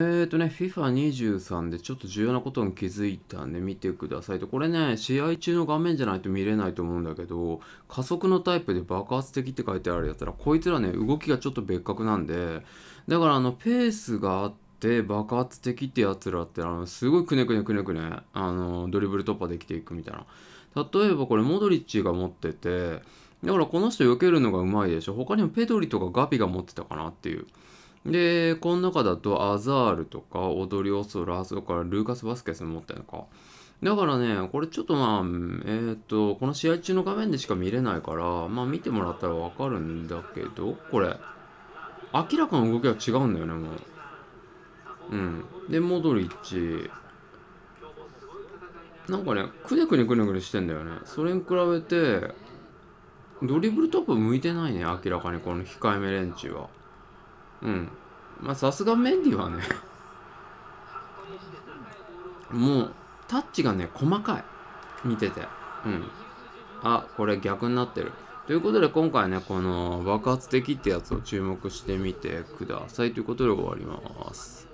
えっ、ー、とね、FIFA23 でちょっと重要なことに気づいたんで見てくださいと。これね、試合中の画面じゃないと見れないと思うんだけど、加速のタイプで爆発的って書いてあるやつら、こいつらね、動きがちょっと別格なんで、だからあの、ペースがあって、爆発的ってやつらって、あの、すごいくねくねくねくね、あの、ドリブル突破できていくみたいな。例えばこれ、モドリッチが持ってて、だからこの人避けるのがうまいでしょ。他にもペドリとかガビが持ってたかなっていう。で、この中だとアザールとか、踊りオソラ、それからルーカス・バスケスも持ってるのか。だからね、これちょっとまあ、えっ、ー、と、この試合中の画面でしか見れないから、まあ見てもらったらわかるんだけど、これ、明らかな動きは違うんだよね、もう。うん。で、モドリッチ。なんかね、くねくねくねくねしてんだよね。それに比べて、ドリブルトップ向いてないね、明らかにこの控えめ連中は。うんまあさすがメンディはねもうタッチがね細かい見ててうんあこれ逆になってるということで今回ねこの爆発的ってやつを注目してみてくださいということで終わります